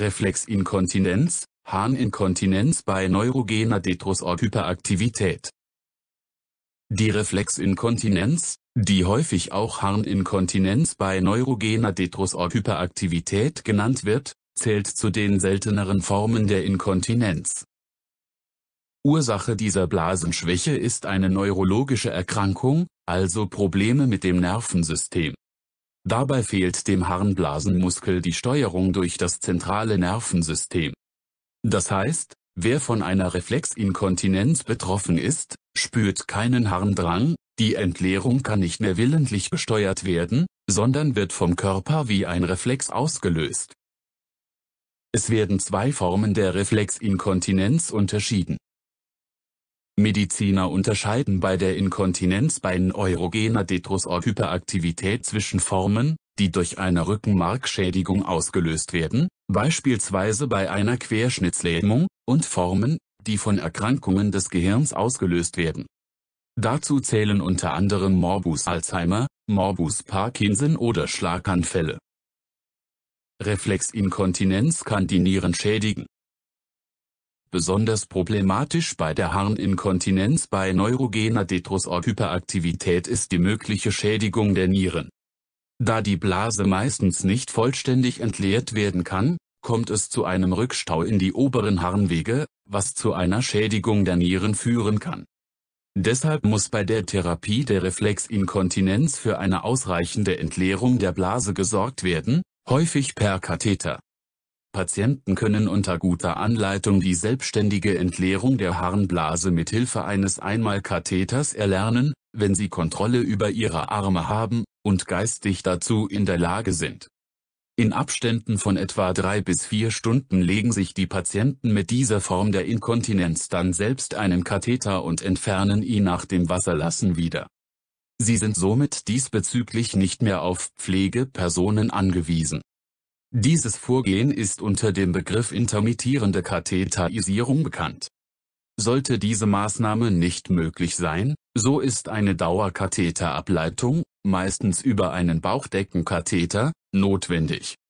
Reflexinkontinenz, Harninkontinenz bei neurogener detrosort hyperaktivität Die Reflexinkontinenz, die häufig auch Harninkontinenz bei neurogener detrosort hyperaktivität genannt wird, zählt zu den selteneren Formen der Inkontinenz. Ursache dieser Blasenschwäche ist eine neurologische Erkrankung, also Probleme mit dem Nervensystem. Dabei fehlt dem Harnblasenmuskel die Steuerung durch das zentrale Nervensystem. Das heißt, wer von einer Reflexinkontinenz betroffen ist, spürt keinen Harndrang, die Entleerung kann nicht mehr willentlich gesteuert werden, sondern wird vom Körper wie ein Reflex ausgelöst. Es werden zwei Formen der Reflexinkontinenz unterschieden. Mediziner unterscheiden bei der Inkontinenz bei neurogener Detrusor-Hyperaktivität zwischen Formen, die durch eine Rückenmarkschädigung ausgelöst werden, beispielsweise bei einer Querschnittslähmung, und Formen, die von Erkrankungen des Gehirns ausgelöst werden. Dazu zählen unter anderem Morbus Alzheimer, Morbus Parkinson oder Schlaganfälle. Reflexinkontinenz kann die Nieren schädigen besonders problematisch bei der Harninkontinenz bei neurogener Detrosor-Hyperaktivität ist die mögliche Schädigung der Nieren. Da die Blase meistens nicht vollständig entleert werden kann, kommt es zu einem Rückstau in die oberen Harnwege, was zu einer Schädigung der Nieren führen kann. Deshalb muss bei der Therapie der Reflexinkontinenz für eine ausreichende Entleerung der Blase gesorgt werden, häufig per Katheter. Patienten können unter guter Anleitung die selbstständige Entleerung der Harnblase mithilfe eines Einmalkatheters erlernen, wenn sie Kontrolle über ihre Arme haben und geistig dazu in der Lage sind. In Abständen von etwa drei bis vier Stunden legen sich die Patienten mit dieser Form der Inkontinenz dann selbst einen Katheter und entfernen ihn nach dem Wasserlassen wieder. Sie sind somit diesbezüglich nicht mehr auf Pflegepersonen angewiesen. Dieses Vorgehen ist unter dem Begriff intermittierende Katheterisierung bekannt. Sollte diese Maßnahme nicht möglich sein, so ist eine Dauerkatheterableitung, meistens über einen Bauchdeckenkatheter, notwendig